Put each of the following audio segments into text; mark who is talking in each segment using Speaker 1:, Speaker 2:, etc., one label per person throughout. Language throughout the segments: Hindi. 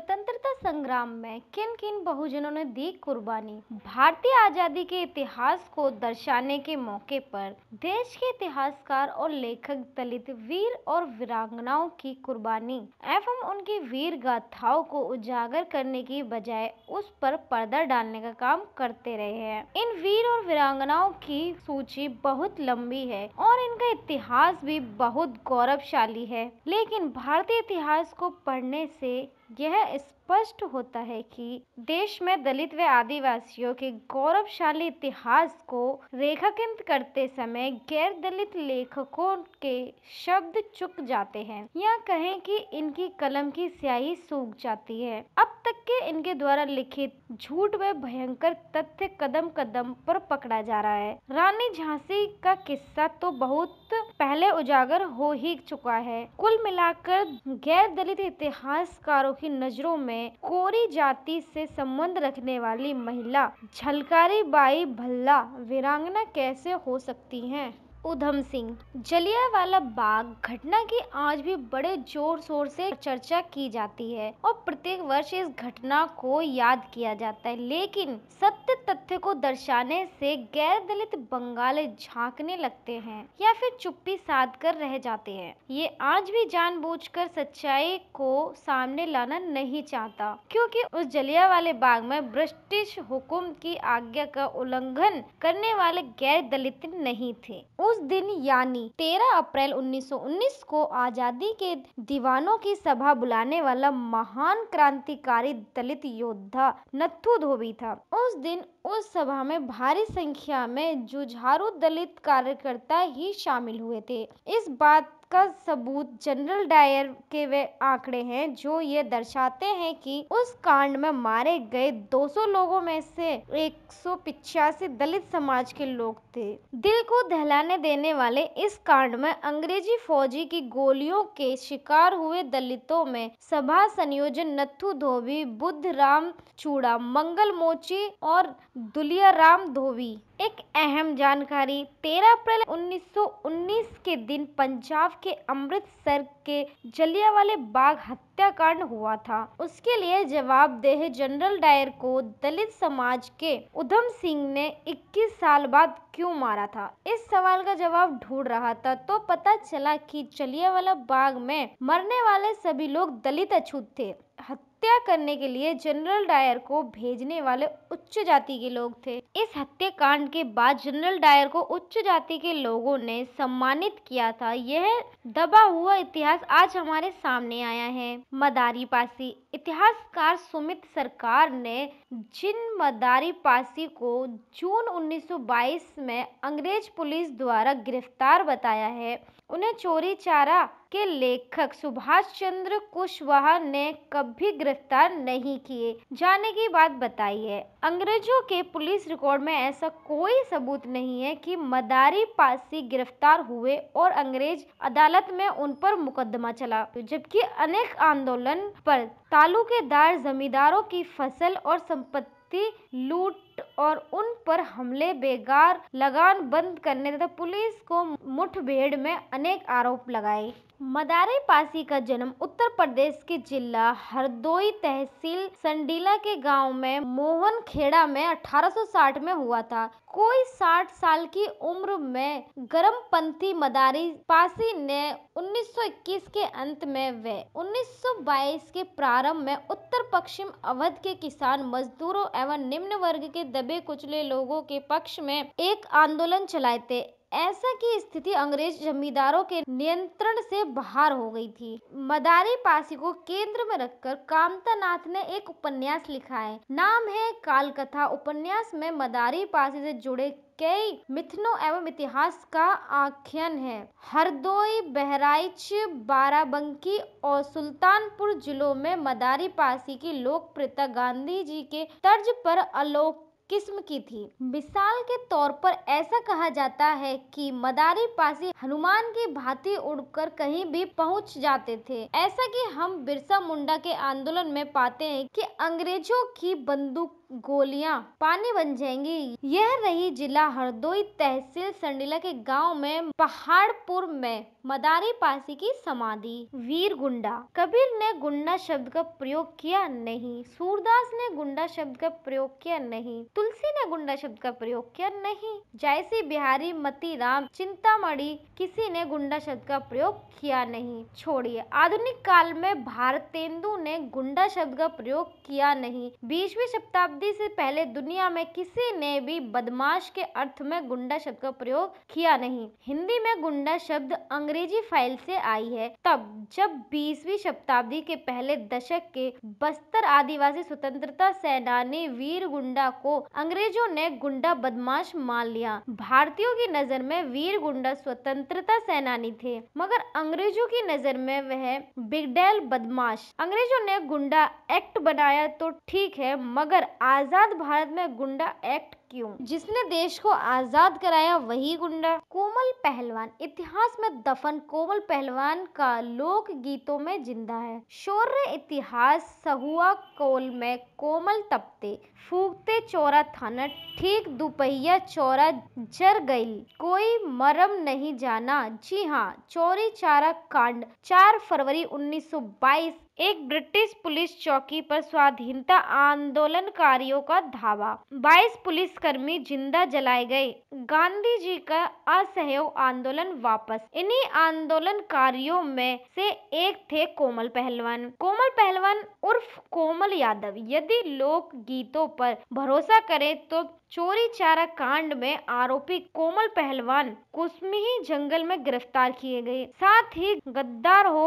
Speaker 1: स्वतंत्रता संग्राम में किन किन बहुजनों ने दी कुर्बानी भारतीय आजादी के इतिहास को दर्शाने के मौके पर देश के इतिहासकार और लेखक दलित वीर और वीरांगनाओं की कुर्बानी एवं उनकी वीर गाथाओं को उजागर करने की बजाय उस पर पर्दा डालने का काम करते रहे हैं इन वीर और वीरांगनाओं की सूची बहुत लंबी है और इनका इतिहास भी बहुत गौरवशाली है लेकिन भारतीय इतिहास को पढ़ने से यह स्पष्ट होता है कि देश में दलित व आदिवासियों के गौरवशाली इतिहास को रेखांकित करते समय गैर दलित लेखकों के शब्द चुक जाते हैं या कहें कि इनकी कलम की स्याही सूख जाती है अब के इनके द्वारा लिखित झूठ व भयंकर तथ्य कदम कदम पर पकड़ा जा रहा है रानी झांसी का किस्सा तो बहुत पहले उजागर हो ही चुका है कुल मिलाकर गैर दलित इतिहासकारों की नजरों में कोरी जाति से संबंध रखने वाली महिला झलकारी बाई भल्ला वीरांगना कैसे हो सकती हैं उधम सिंह वाला बाग घटना की आज भी बड़े जोर शोर से चर्चा की जाती है और प्रत्येक वर्ष इस घटना को याद किया जाता है लेकिन सत्य तथ्य को दर्शाने से गैर दलित बंगाल झांकने लगते हैं या फिर चुप्पी साध कर रह जाते हैं ये आज भी जानबूझकर सच्चाई को सामने लाना नहीं चाहता क्योंकि उस वाले बाग में ब्रिटिश हुकुम की आज्ञा का उल्लंघन करने वाले गैर दलित नहीं थे उस दिन यानी 13 अप्रैल 1919 को आज़ादी के दीवानों की सभा बुलाने वाला महान क्रांतिकारी दलित योद्धा नथु धोबी था उस दिन उस सभा में भारी संख्या में जुझारू दलित कार्यकर्ता ही शामिल हुए थे इस बात इसका सबूत जनरल डायर के वे आंकड़े हैं जो ये दर्शाते हैं कि उस कांड में मारे गए 200 लोगों में से एक दलित समाज के लोग थे दिल को दहलाने देने वाले इस कांड में अंग्रेजी फौजी की गोलियों के शिकार हुए दलितों में सभा संयोजन नथु धोबी बुद्ध राम चूड़ा मंगल मोची और दुलिया राम धोबी एक अहम जानकारी 13 अप्रैल 1919 के दिन पंजाब के अमृतसर के जलियावाले बाग हत्याकांड हुआ था उसके लिए जवाबदेह जनरल डायर को दलित समाज के उधम सिंह ने 21 साल बाद क्यों मारा था इस सवाल का जवाब ढूंढ रहा था तो पता चला कि जलियावाला बाग में मरने वाले सभी लोग दलित अछूत थे हत्या करने के लिए जनरल डायर को भेजने वाले उच्च जाति के लोग थे इस हत्याकांड के बाद जनरल डायर को उच्च जाति के लोगों ने सम्मानित किया था यह दबा हुआ इतिहास आज हमारे सामने आया है मदारी पासी इतिहासकार सुमित सरकार ने जिन मदारी पासी को जून 1922 में अंग्रेज पुलिस द्वारा गिरफ्तार बताया है उन्हें चोरी चारा के लेखक सुभाष चंद्र कुशवाहा ने कभी गिरफ्तार नहीं किए जाने की बात बताई है अंग्रेजों के पुलिस रिकॉर्ड में ऐसा कोई सबूत नहीं है कि मदारी पासी गिरफ्तार हुए और अंग्रेज अदालत में उन पर मुकदमा चला जबकि अनेक आंदोलन पर तालुकेदार जमींदारों की फसल और संपत्ति लूट और उन पर हमले बेगार लगान बंद करने तथा पुलिस को मुठभेड़ में अनेक आरोप लगाए मदारी पासी का जन्म उत्तर प्रदेश के जिला हरदोई तहसील संडीला के गांव में मोहन खेड़ा में 1860 में हुआ था कोई 60 साल की उम्र में गर्म पंथी मदारी पासी ने 1921 के अंत में वे 1922 के प्रारंभ में उत्तर पश्चिम अवध के किसान मजदूरों एवं निम्न वर्ग के दबे कुचले लोगों के पक्ष में एक आंदोलन चलाए थे ऐसा की स्थिति अंग्रेज जमींदारों के नियंत्रण से बाहर हो गई थी मदारी पासी को केंद्र में रखकर कामता नाथ ने एक उपन्यास लिखा है नाम है कालकथा उपन्यास में मदारी पासी से जुड़े कई मिथनों एवं इतिहास का आख्यान है हरदोई बहराइच बाराबंकी और सुल्तानपुर जिलों में मदारी पासी की लोकप्रियता गांधी जी के तर्ज पर अलोक किस्म की थी मिसाल के तौर पर ऐसा कहा जाता है कि मदारी पासी हनुमान की भांति उड़कर कहीं भी पहुंच जाते थे ऐसा कि हम बिरसा मुंडा के आंदोलन में पाते हैं कि अंग्रेजों की बंदूक गोलियां पानी बन जाएंगी यह रही जिला हरदोई तहसील संडिला के गांव में पहाड़पुर में मदारी पासी की समाधि वीर गुंडा कबीर ने गुंडा शब्द का प्रयोग किया नहीं सूरदास ने गुंडा शब्द का प्रयोग किया नहीं तुलसी ने गुंडा शब्द का प्रयोग किया नहीं जैसी बिहारी मती राम चिंतामणि किसी ने गुंडा शब्द का प्रयोग किया नहीं छोड़िए आधुनिक काल में भारतेंदु ने गुंडा शब्द का प्रयोग किया नहीं बीसवीं शताब्दी आज़ादी से पहले दुनिया में किसी ने भी बदमाश के अर्थ में गुंडा शब्द का प्रयोग किया नहीं हिंदी में गुंडा शब्द अंग्रेजी फाइल से आई है तब जब बीसवीं शताब्दी के पहले दशक के बस्तर आदिवासी स्वतंत्रता सेनानी वीर गुंडा को अंग्रेजों ने गुंडा बदमाश मान लिया भारतीयों की नजर में वीर गुंडा स्वतंत्रता सेनानी थे मगर अंग्रेजों की नजर में वह बिगडेल बदमाश अंग्रेजों ने गुंडा एक्ट बनाया तो ठीक है मगर आज़ाद भारत में गुंडा एक्ट क्यों जिसने देश को आजाद कराया वही गुंडा कोमल पहलवान इतिहास में दफन कोमल पहलवान का लोक गीतों में जिंदा है शौर्य इतिहास सहुआ कोल में कोमल तपते फूकते चौरा थाना ठीक दुपहिया चौरा जर गई कोई मरम नहीं जाना जी हाँ चोरी चारा कांड 4 फरवरी 1922 एक ब्रिटिश पुलिस चौकी पर स्वाधीनता आंदोलनकारियों का धावा 22 पुलिस पुलिसकर्मी जिंदा जलाए गए गांधी जी का असहयोग आंदोलन वापस इन्हीं आंदोलनकारियों में से एक थे कोमल पहलवान कोमल पहलवान उर्फ कोमल यादव यदि लोक गीतों पर भरोसा करें तो चोरी चारा कांड में आरोपी कोमल पहलवान कुसमी जंगल में गिरफ्तार किए गए साथ ही गद्दार हो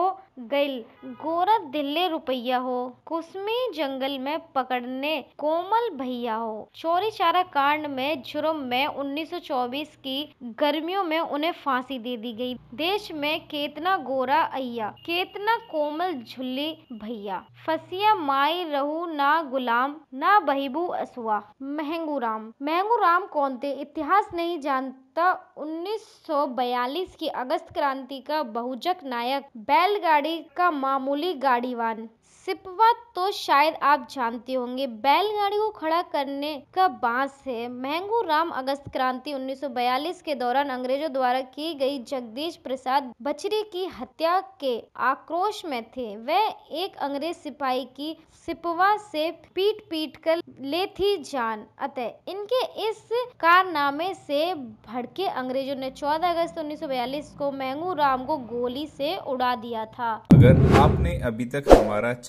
Speaker 1: गई गोरा दिल्ली रुपया हो कुसमी जंगल में पकड़ने कोमल भैया हो चोरी चारा कांड में जुर्म में 1924 की गर्मियों में उन्हें फांसी दे दी गई देश में केतना गोरा अय्या केतना कोमल झुल्ली भैया फसिया माई रहू ना गुलाम ना बहिबू असुआ महंगू राम मैंगूराम थे इतिहास नहीं जानता 1942 की अगस्त क्रांति का बहुजक नायक बैलगाड़ी का मामूली गाड़ीवान सिपवा तो शायद आप जानते होंगे बैलगाड़ी को खड़ा करने का बांस है महंगू राम अगस्त क्रांति 1942 के दौरान अंग्रेजों द्वारा की गई जगदीश प्रसाद बछरी की हत्या के आक्रोश में थे वह एक अंग्रेज सिपाही की सिपवा से पीट पीट कर ले थी जान अतः इनके इस कारनामे से भड़के अंग्रेजों ने 14 अगस्त 1942 को महंगू राम को गोली से उड़ा दिया था अगर आपने अभी तक हमारा